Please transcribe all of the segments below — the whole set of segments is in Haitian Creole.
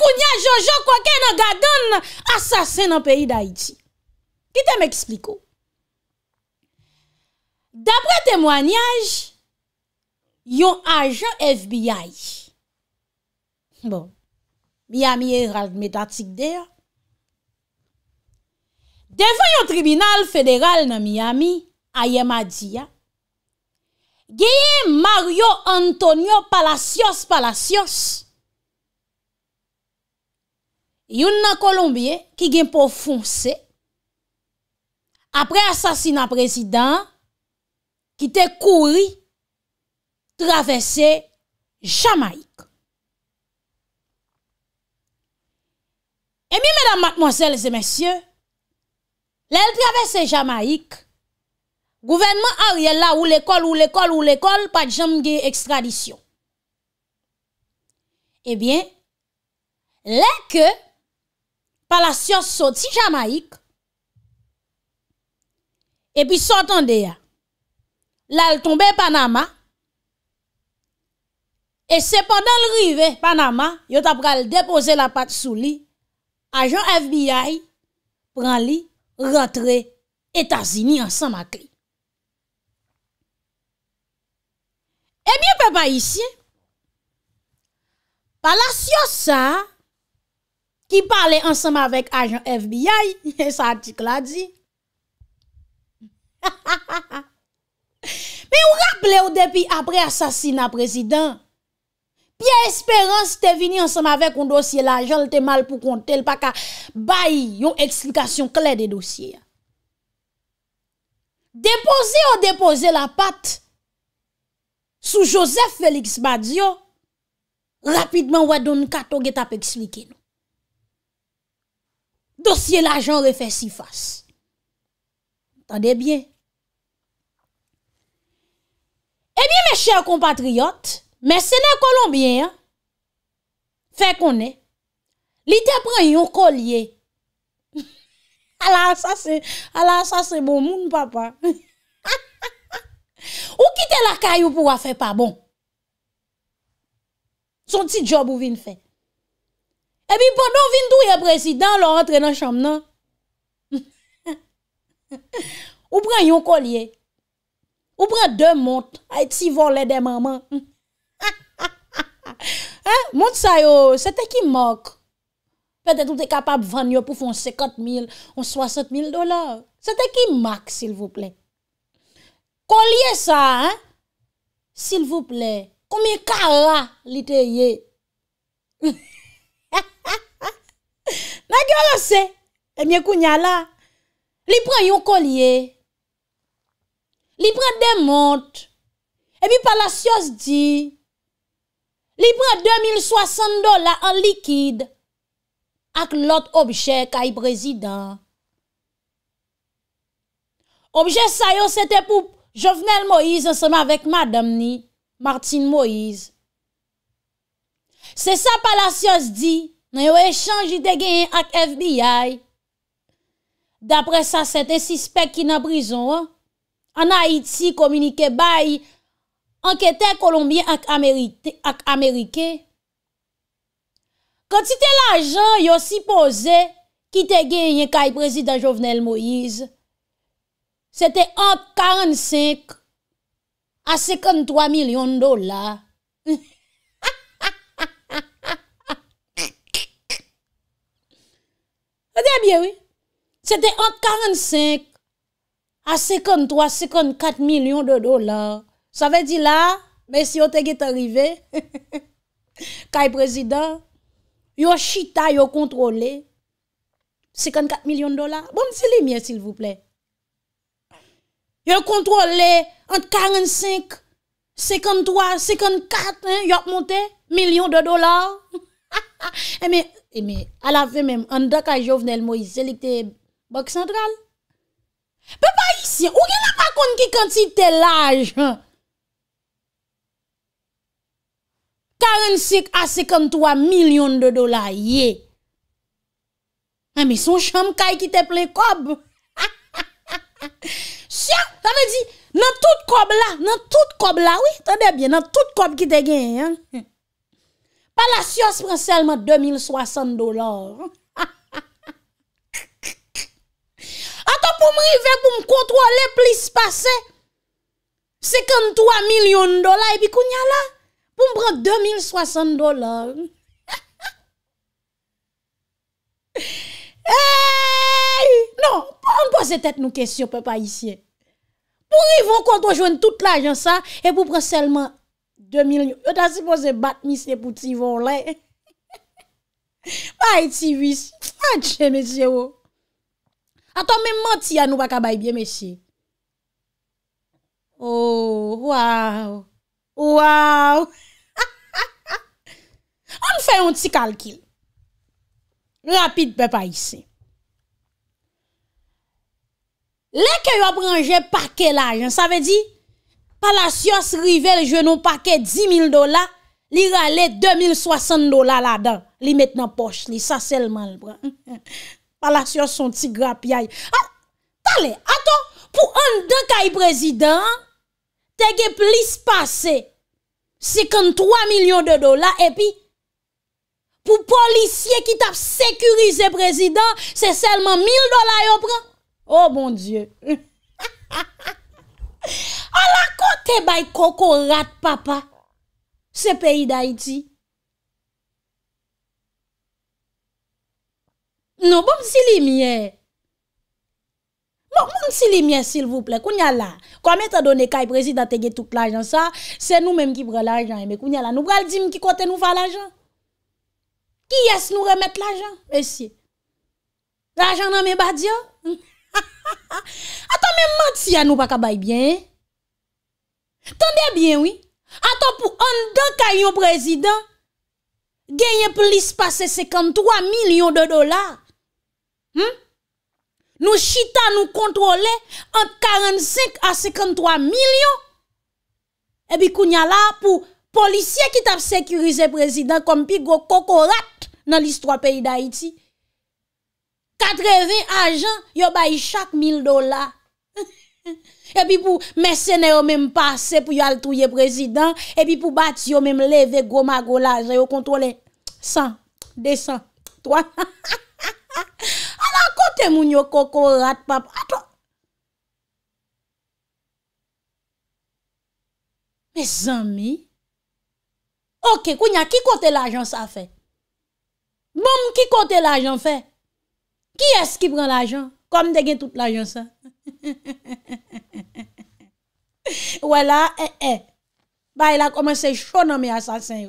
kou nya Jojo kwa kè nan gadan asasè nan peyi d'Aiti. Ki te m'ekspliko? Dabre temwanyaj, yon ajan FBI, bon, Miami e ralmetatik deyo, devon yon tribunal federal nan Miami, ayem adiya, geye Mario Antonio Palacios Palacios, palacios, yon nan Kolombie ki gen pou fonse, apre asasina prezident, ki te kouri, travesse Jamaik. E mi, mèdam matmozèl, zè mèsyè, lèl travesse Jamaik, gouvenman arièl la ou l'ekol, ou l'ekol, ou l'ekol, pa djem gen ekstradisyon. E eh bien, lèkè, palasyon sot si Jamaik, epi sot an de ya, la l tombe Panama, e sepandan l rive Panama, yo tap pral depose la pat sou li, ajon FBI, pran li, ratre Etasini ansan makri. E eh mi ou pe pa isye, palasyon sa, Ki pale ansema vek ajan FBI, sa atik la di. Me ou rap le ou depi apre asasina prezident. Pi e esperans te vini ansema vek ou dosye la ajan, lte mal pou kontel, pa ka bayi yon eksplikasyon kle de dosye. Depose ou depose la pat, sou Josef Felix Badio, rapidman wadoun kato get ap eksplike nou. Dosye la jan refe si fase. Tande bien. Ebyen eh men chèr kompatriyot, men sènen kolombien, fè konè, li te pren yon kol ye. Ala sa se bon moun papa. Ou kite la kay ou pou a fè pa bon. Son ti job ou vin fè. E bi bon don vin dou ye prezident lo rentre nan chanm nan. Ou pren yon kolye. Ou pren de mont. A eti si volen de maman. Mont sa yo. Se te ki mak. Pe te tout e kapab vanyo pou fon 50 mil. Ou 60 mil dolar. Se te ki mak sil vouple. Kolye sa. Sil vouple. Koumi kara li te ye. Ha. Nagyo la se, e mye kounya la, li pre yon kolye, li pre demont, e pi palasyos di, li pre 2060 dola an likid, ak lot obje kaj prezident. Obje sayo, se te pou Jovenel Moïse, an seman vek madam ni, Martine Moïse. Se sa palasyos di, li pre yon kolye, Nan yo echanj yi te gen ak FBI. Dapre sa se te sispek ki nan prizon an. An Haiti komunike bay anketen kolombien ak Amerike. Kante te la jan yo si pose ki te gen yi kaj prezident Jovenel Moise. Se te 1,45 a 53 milyon dola. Hihi. bien, oui. C'était entre 45 à 53, 54 millions de dollars. Ça veut dire là, mais si vous est arrivé, le président, vous chita, contrôlé, 54 millions de dollars. Bon, c'est les miens, s'il vous plaît. Yo contrôlé entre 45, 53, 54, hein, yo monté millions de dollars. Eh, mais... E me, ala fe menm, an dak a jovnel mou, i selik te bok sentral. Pe pa isi, ou gen la pa kon ki kant si te laj, he? 45 a 53 milyon de dola, ye. A ah, me, son chanm kay ki te ple kob. Sya, sa me di, nan tout kob la, nan tout kob la, we, ta debyen, nan tout kob ki te gen, he? Palasyos pran selman 2060 dolar. Atan pou m rive pou m kontrole plis pase. 53 milyon dolar epi kou nye la pou m pran 2060 dolar. Non, pou m pose tet nou kesyon pe pa isye. Pou rive, m kontrole jwen tout la jansa epi pou pran selman 2060 dolar. 2 milyon, yo ta si pose bat mi se pou ti von le. Baye ti vis, fache oh. mesye oh, yo. Aton men mati anou baka baye biye mesye. Oh, waw, waw. On fè yon ti kalkil. Rapide pe pa yise. Le ke yo branje pa ke laj, sa ve di... Palasyos rivel je nou pake 10.000 dola, li rale 2.060 dola la dan. Li met nan poche li, sa selman. Palasyos son ti grap ya. A, tale, ato, pou an de kay prezident, tege plis pase 53.000.000 dola, epi pou polisye ki tap sekurize prezident, se selman 1.000 dola yo pran. Oh, bon dieu. Ke bay koko rat papa se peyi da iti? Non, bon msi li miye? Mon msi li miye sil vouple, kounya la. Koume ta done kay prezident tege tout l'ajan sa, se nou menm ki bre l'ajan. Mbe kounya la, nou bral di mki kote nou fa l'ajan? Ki yes nou remet l'ajan? Mbe si. L'ajan nan men badia? Ata men mati ya nou baka bay bien, he? Tande bien, oui, ato pou 1-2 kanyo prezident, genye plis pase 53 milyon de dolar. Hmm? Nou chita nou kontrole entre 45 a 53 milyon. Ebi kounya la pou polisye ki tap sekurize prezident kompi go kokorat nan lis 3 peyi da iti. 80 ajan yo bayi chak 1000 dolar. E pi pou mersenè yo mèm pase pou yal touye prezident. E pi pou bati yo mèm leve goma gola. Zè yo kontole. San. Desan. Toan. A nan kote moun yo koko rat pap. A to. Me zanmi. Ok. Kou nyan ki kote l'ajan sa fe? Moun ki kote l'ajan fe? Ki es ki pran l'ajan? Kom de gen tout l'ajan sa? Wè la, eh, eh, ba, el a kome se chonome asasin.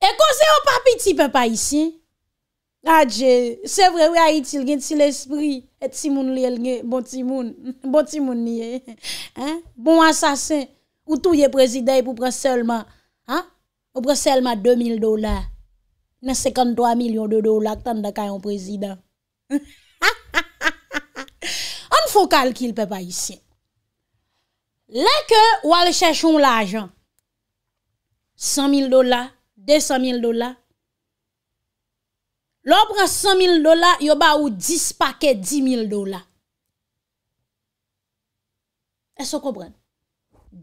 E kose yo papi ti pe pa isi? Adje, se vre, we a iti l gen ti l espri. Eti moun li el gen, bon ti moun. Bon ti moun ni, eh. Bon asasin, outou ye prezident, pou pren selma, pou pren selma 2000 dolar. Nan 53 milyon de dolar tan da kayon prezident. Ha! Fokal ki li pe pa yisi. Lè ke wale chèchon l'ajan. 100.000 dola. 200.000 dola. Lò pre 100.000 dola. Yo ba ou 10 pakè 10.000 dola. E so kompren.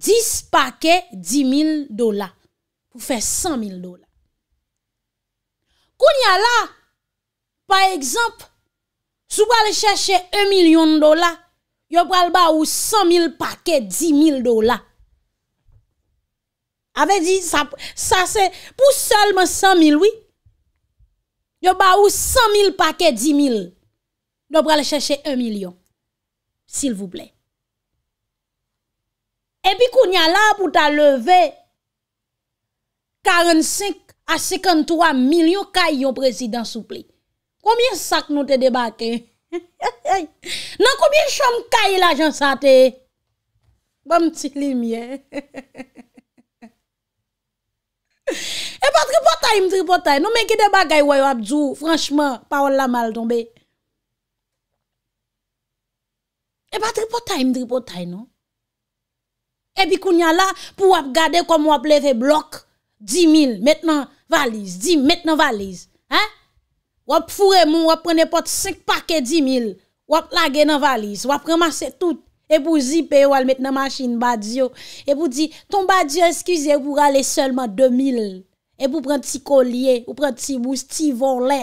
10 pakè 10.000 dola. Pou fè 100.000 dola. Koun ya la. Par exemple. Sou wale chèchè 1.000.000 dola. yo pral ba ou 100.000 paket 10.000 dola. Ave di, sa se, pou selman 100.000, oui, yo ba ou 100.000 paket 10.000, yo pral chèche 1.000.000, s'il vous plè. Epi kou nya la pou ta leve 45 a 53.000.000 kay yo prezident soupli. Koumyen sak nou te debake? Nan koubyen chom kaye la jan sa te Ba mti li miye E pa tripotay m tripotay nou men ki de bagay woy wap djou Franchman, pa wol la mal donbe E pa tripotay m tripotay nou E bi kounya la pou wap gade koum wap leve blok 10 mil, met nan valiz, 10, met nan valiz Wap fure moun, wap prene pot 5 pake 10 mil. Wap lage nan valise, wap premanse tout. E pou zipe wal met nan masjin badjo. E pou di, ton badjo eskize pou rale selman 2 mil. E pou pren ti kolye, ou pren ti bous, ti vorle.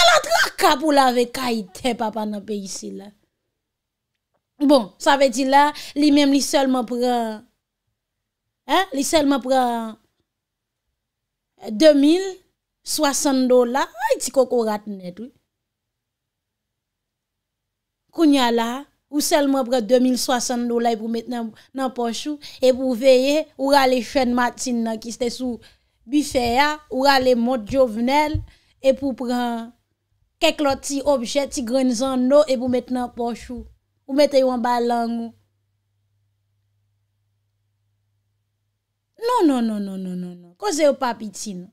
Alat laka pou lave kaite, papa nan pe yisi la. Bon, sa ve di la, li menm li selman pre... Li selman pre... 2,060 dola, ay, ti koko rat net wè. Kounya la, ou sel mò pre 2,060 dola, e pou met nan pochou, e pou veye, ou rale fèn matin nan, ki stè sou bifeya, ou rale mot jovenel, e pou pren, keklot ti objè, ti grenzan nou, e pou met nan pochou, pou met e yon balangou. Non, non, non, non, non, non, non. Kwa se yo papi ti nou?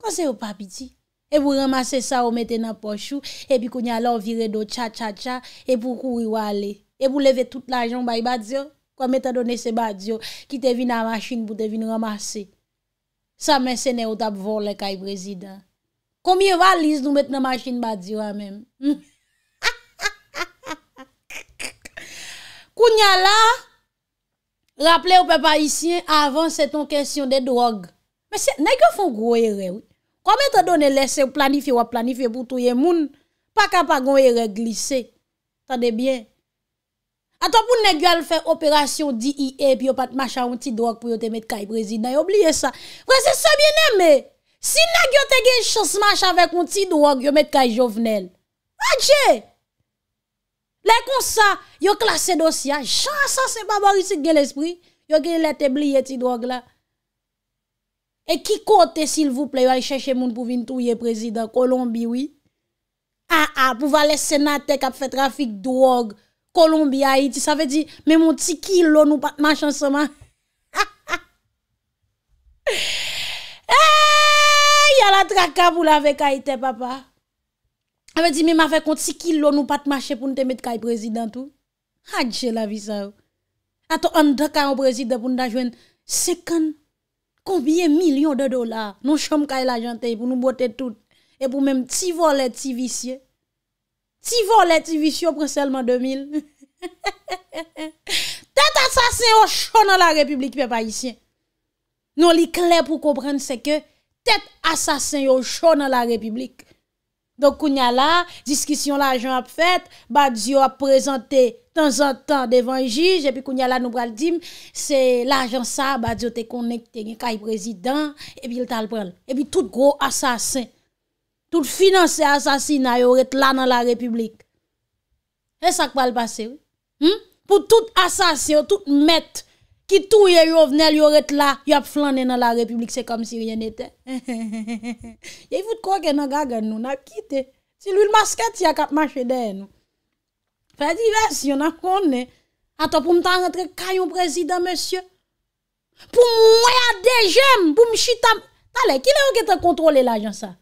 Kwa se yo papi ti? E pou ramase sa ou mette nan pochou epi kounya la ou vire do tcha tcha tcha epi pou kouri wale. E pou leve tout l'ajon bayi badzio? Kwa mette a donese badzio ki te vin nan masin pou te vin ramase. Sa mense ne ou tap vole kai brezida. Komye valiz nou mette nan masin badzio amem? Hmm? Kounya la Raple ou pe pa isyen, avan se ton kèsyon de drog. Mè se, nèk yo foun kou e re, wè? Kou mè te donè lè se ou planifi wè planifi wè pou touye moun, pa ka pa gwen e reglise. Tande bien? Ato pou nèk yo al fè operasyon D.I.E. pi yo pat macha un ti drog pou yo te met kaj Brezina, yo blye sa. Wè se se bienè mè, si nèk yo te gen chos macha vek un ti drog, yo met kaj Jovenel. Wè dje? Ponsa, yo klas se dosya, chansa se babo risik gen l'espri, yo gen lete bli ye ti drog la. E ki kote sil vouple, yo ay cheshe moun pou vin tou ye prezident, Kolombi wi. A, ah, a, ah, pou va les senatek ap fe trafik drog, Kolombi a iti, sa ve di, me moun ti ki loun ou pat manchansoma. E, eh, yal atrakab ou la vek a ite papa. Avè di mè mè fè kont si kil lò nou pat mache pou nou temèt kay prezident ou. Hadje ah, la visav. Oh. Ato an dek kay an prezident pou nou dajwen sekèn koubyen milyon de dolar. Nou chom kay la jante pou nou bote tout. E pou mèm ti volet, ti visye. Ti volet, ti visye ou pren selman 2000. Tet asasen yo chon nan la republik pe pa isyen. Nou li kle pou koupren se ke tet asasen yo chon nan la republik. Donk koun ya la, diskisyon la ajan ap fèt, ba diyo ap prezante tan zan tan devan jiz, epi koun ya la nou bral dim, se la ajan sa, ba diyo te konekte, nye kay prezident, epi l tal pral. Epi hmm? tout gro asasin, tout finanse asasin a yo ret la nan la republik. E sa kwa l basè ou? Pou tout asasin ou tout mette, Ki tou ye yo vnel, yo ret la, yo ap flanen nan la republik, se kom si ryen ete. Ye yi foute kwa ke nan gagan nou, nan ki te. Se lou l masket, si ak ap mache dey nou. Fè di vers, yon an kon ne. Ata pou m tan rentre kanyon prezident, monsie. Pou mwaya dejem, pou m chitam. Tale, ki le yo ke te kontrole la jan sa?